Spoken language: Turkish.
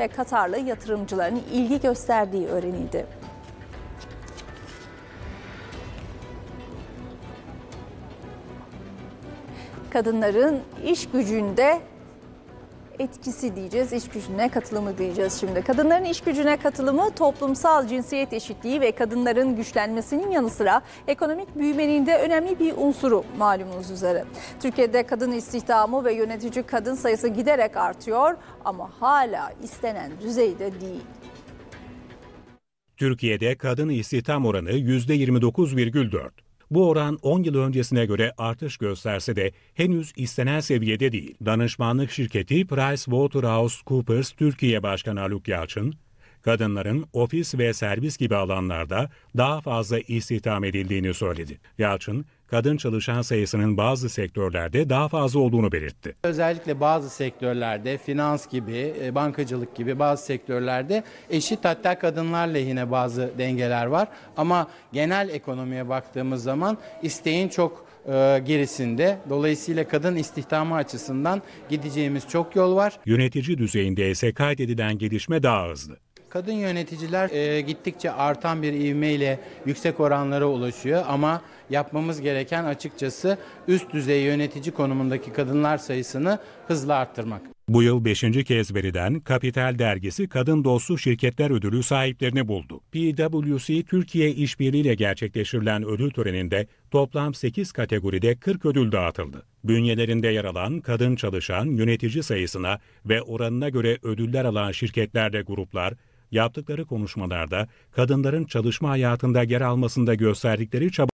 ve Katarlı yatırımcıların ilgi gösterdiği öğrenildi. Kadınların iş gücünde etkisi diyeceğiz, iş gücüne katılımı diyeceğiz şimdi. Kadınların iş gücüne katılımı toplumsal cinsiyet eşitliği ve kadınların güçlenmesinin yanı sıra ekonomik büyümenin de önemli bir unsuru malumunuz üzere. Türkiye'de kadın istihdamı ve yönetici kadın sayısı giderek artıyor ama hala istenen düzeyde değil. Türkiye'de kadın istihdam oranı %29,4. Bu oran 10 yıl öncesine göre artış gösterse de henüz istenen seviyede değil. Danışmanlık şirketi PricewaterhouseCoopers Türkiye Başkanı Haluk Yalçın, kadınların ofis ve servis gibi alanlarda daha fazla istihdam edildiğini söyledi. Yalçın, kadın çalışan sayısının bazı sektörlerde daha fazla olduğunu belirtti. Özellikle bazı sektörlerde finans gibi, e, bankacılık gibi bazı sektörlerde eşit hatta kadınlar lehine bazı dengeler var. Ama genel ekonomiye baktığımız zaman isteğin çok e, gerisinde. Dolayısıyla kadın istihdamı açısından gideceğimiz çok yol var. Yönetici düzeyinde ise kaydedilen gelişme daha hızlı. Kadın yöneticiler e, gittikçe artan bir ivmeyle yüksek oranlara ulaşıyor ama yapmamız gereken açıkçası üst düzey yönetici konumundaki kadınlar sayısını hızla arttırmak. Bu yıl 5. kez veriden Kapital Dergisi Kadın Dostu Şirketler Ödülü sahiplerini buldu. PwC Türkiye İşbirliği ile gerçekleştirilen ödül töreninde toplam 8 kategoride 40 ödül dağıtıldı. Bünyelerinde yer alan kadın çalışan yönetici sayısına ve oranına göre ödüller alan şirketlerde gruplar yaptıkları konuşmalarda kadınların çalışma hayatında yer almasında gösterdikleri çaba